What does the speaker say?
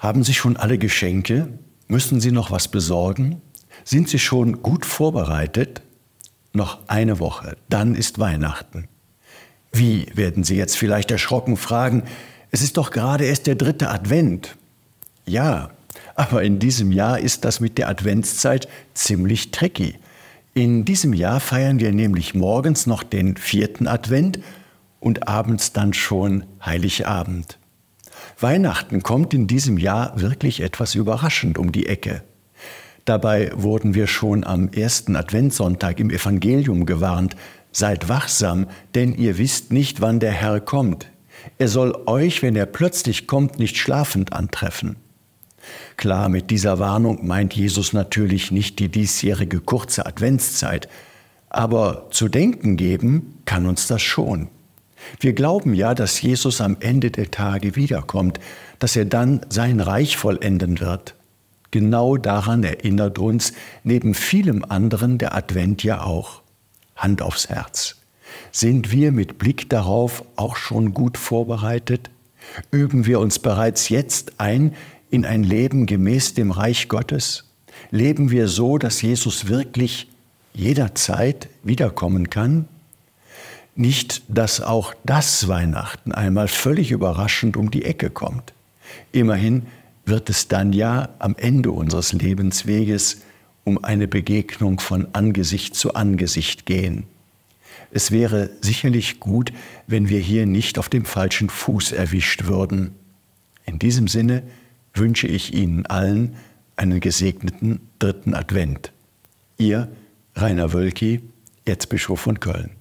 Haben Sie schon alle Geschenke? Müssen Sie noch was besorgen? Sind Sie schon gut vorbereitet? Noch eine Woche, dann ist Weihnachten. Wie werden Sie jetzt vielleicht erschrocken fragen? Es ist doch gerade erst der dritte Advent. Ja, aber in diesem Jahr ist das mit der Adventszeit ziemlich tricky. In diesem Jahr feiern wir nämlich morgens noch den vierten Advent und abends dann schon Heiligabend. Weihnachten kommt in diesem Jahr wirklich etwas überraschend um die Ecke. Dabei wurden wir schon am ersten Adventssonntag im Evangelium gewarnt, seid wachsam, denn ihr wisst nicht, wann der Herr kommt. Er soll euch, wenn er plötzlich kommt, nicht schlafend antreffen. Klar, mit dieser Warnung meint Jesus natürlich nicht die diesjährige kurze Adventszeit, aber zu denken geben kann uns das schon. Wir glauben ja, dass Jesus am Ende der Tage wiederkommt, dass er dann sein Reich vollenden wird. Genau daran erinnert uns neben vielem anderen der Advent ja auch. Hand aufs Herz. Sind wir mit Blick darauf auch schon gut vorbereitet? Üben wir uns bereits jetzt ein in ein Leben gemäß dem Reich Gottes? Leben wir so, dass Jesus wirklich jederzeit wiederkommen kann? nicht, dass auch das Weihnachten einmal völlig überraschend um die Ecke kommt. Immerhin wird es dann ja am Ende unseres Lebensweges um eine Begegnung von Angesicht zu Angesicht gehen. Es wäre sicherlich gut, wenn wir hier nicht auf dem falschen Fuß erwischt würden. In diesem Sinne wünsche ich Ihnen allen einen gesegneten dritten Advent. Ihr Rainer Wölki, Erzbischof von Köln.